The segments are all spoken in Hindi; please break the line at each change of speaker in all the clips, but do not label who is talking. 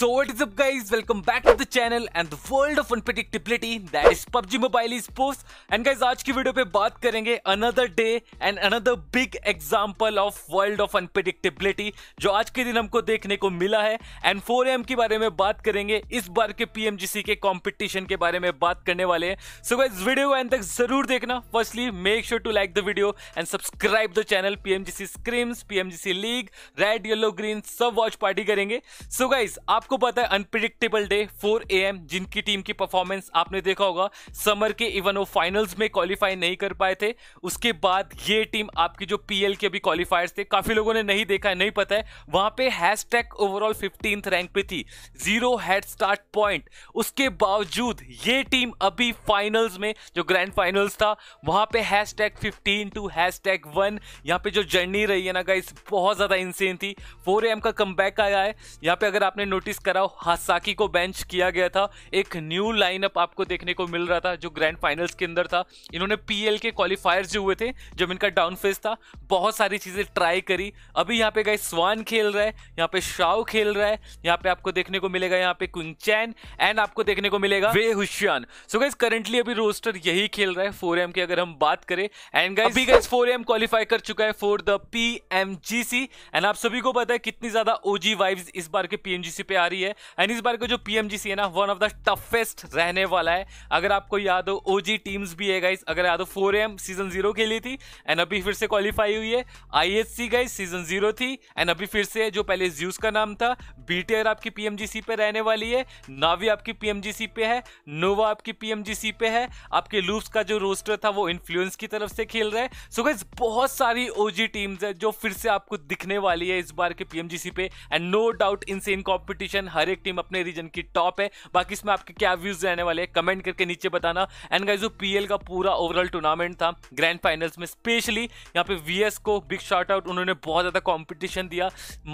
So what is up guys welcome back to the channel and the world of unpredictability that is PUBG Mobile Esports and guys aaj ki video pe baat karenge another day and another big example of world of unpredictability jo aaj ke din humko dekhne ko mila hai and 4am ke bare mein baat karenge is बार ke PMGC ke competition ke bare mein baat karne wale हैं so guys video को एंड तक जरूर देखना firstly make sure to like the video and subscribe the channel PMGC scrims PMGC league red yellow green sab watch party karenge so guys आप आपको पता है अनप्रिडिक्टेबल डे 4 एम जिनकी टीम की परफॉर्मेंस आपने देखा होगा समर के इवन वो फाइनल्स में क्वालिफाई नहीं कर पाए थे उसके बाद ये टीम आपकी जो पीएल के अभी क्वालिफायर्स थे काफी लोगों ने नहीं देखा है नहीं पता है वहां पे hashtag overall fifteenth rank पे थी जीरो हेड स्टार्ट पॉइंट उसके बावजूद ये टीम अभी फाइनल्स में जो ग्रैंड फाइनल्स था वहां पे hashtag fifteen to hashtag one यहाँ पे जो जर्नी रही है ना गाइस बहुत ज्यादा इंसेन थी फोर एम का कम आया है यहाँ पे अगर आपने नोटिस रिलीज करा हासाकी को बेंच किया गया था एक न्यू लाइनअप आपको देखने को मिल रहा था जो ग्रैंड फाइनल्स के अंदर था इन्होंने पीएल के क्वालिफायर्स जो हुए थे जब इनका डाउन फेज था बहुत सारी चीज़ें ट्राई करी अभी यहाँ पे गए स्वान खेल रहा है यहाँ पे शाओ खेल रहा है यहाँ पे आपको देखने को मिलेगा यहाँ पे क्विंगचैन एंड आपको देखने को मिलेगा वे हुशियान सो गाइज करंटली अभी रोस्टर यही खेल रहा है फोर एम की अगर हम बात करें एंड गाइज अभी गाइज फोर एम क्वालिफाई कर चुका है फॉर द पी एंड आप सभी को पता है कितनी ज्यादा ओजी वाइव्स इस बार के पीएमजीसी पे आ रही है एंड इस बार का जो सी है ना वन ऑफ द टफेस्ट रहने वाला है अगर आपको याद हो ओजी टीम्स भी है गाइस अगर याद हो फोर एम सीजन जीरो खेली थी एंड अभी फिर से क्वालिफाई हुई है आईएससी गाइस सीजन जीरो थी एंड अभी फिर से जो पहले ज्यूस का नाम था बीटीआर आपकी सी पे रहने वाली है नावी आपकी सी पे है नोवा आपकी सी पे है आपके लूप्स का जो रोस्टर था वो इन्फ्लुएंस की तरफ से खेल रहे हैं सो so गाइज बहुत सारी ओजी टीम्स है जो फिर से आपको दिखने वाली है इस बार के सी पे एंड नो डाउट इनसे इन कॉम्पिटिशन कंपटीशन हर एक टीम अपने रीजन की टॉप है बाकी इसमें आपके क्या व्यूज रहने वाले हैं कमेंट करके नीचे बताना एंड गाइज जो पीएल का पूरा ओवरऑल टूर्नामेंट था ग्रैंड फाइनल्स में स्पेशली यहाँ पे वीएस को बिग शॉर्ट आउट उन्होंने बहुत ज्यादा कॉम्पिटिशन दिया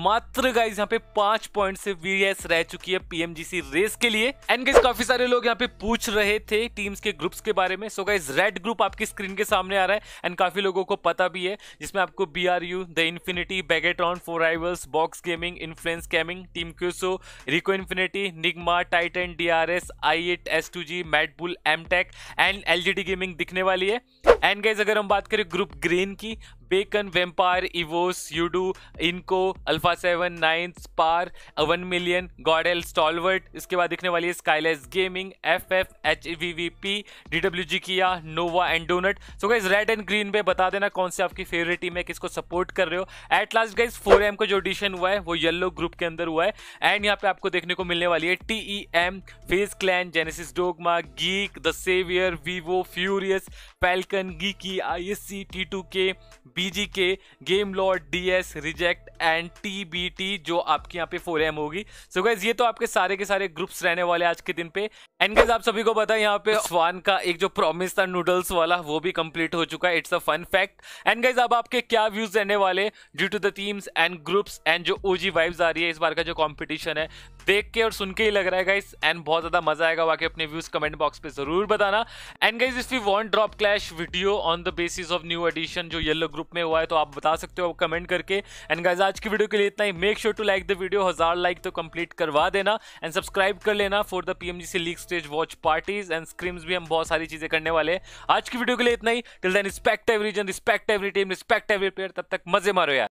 मात्र गाइज यहाँ पे पांच पॉइंट से वीएस रह चुकी है पीएमजीसी रेस के लिए एंड गाइज काफी सारे लोग यहाँ पे पूछ रहे थे टीम्स के ग्रुप्स के बारे में सो गाइज रेड ग्रुप आपकी स्क्रीन के सामने आ रहा है एंड काफी लोगों को पता भी है जिसमें आपको be the infinity Bigetron four rivals box gaming influence gaming team Queso Rico infinity Nigma Titan D R S I eight S two G मैटबुल M tech and L G D gaming दिखने वाली है एंड गाइज अगर हम बात करें ग्रुप ग्रीन की बेकन वेम्पायर इवोस यूडू इनको अल्फा सेवन नाइन स्पार वन मिलियन गॉडेल स्टॉलवर्ट इसके बाद दिखने वाली है स्काईलेस gaming F F H V V P D W G किया Nova and donut so guys red and green में बता देना कौन सी आपकी फेवरेट टीम है किसको सपोर्ट कर रहे हो at last guys four AM का जो ऑडिशन हुआ है वो येलो ग्रुप के अंदर हुआ है एंड यहाँ पे आपको देखने को मिलने वाली है T E M face clan Genesis Dogma geek the saviour Vivo furious falcon गी की I S C T two K B G K game lord D S reject and T B T जो आपके यहाँ पे फोर एम होगी सो so गैस ये तो आपके सारे के सारे ग्रुप्स रहने वाले आज के दिन पे एंड गैस आप सभी को पता है यहाँ पे स्वान का एक जो प्रॉमिस था नूडल्स वाला वो भी कंप्लीट हो चुका है it's a fun fact and guys अब आपके क्या व्यूज रहने वाले due to the teams and groups and जो ओ जी वाइब्स आ रही है इस बार का जो कॉम्पिटिशन है देख के और सुन के ही लग रहा है गाइस एंड बहुत ज्यादा मजा आएगा बाकी अपने व्यूज कमेंट बॉक्स पे जरूर बताना and guys if you want drop clash video video on the basis of new edition जो येलो ग्रुप में हुआ है तो आप बता सकते हो कमेंट करके एंड गाइज आज की वीडियो के लिए इतना ही make sure to like the video हज़ार लाइक तो कंप्लीट करवा देना एंड सब्सक्राइब कर लेना फॉर द पीएमजी से league stage watch parties and scrims भी हम बहुत सारी चीज़ें करने वाले हैं आज की वीडियो के लिए इतना ही till then respect every region respect every team respect every player तब तक मजे मारो यार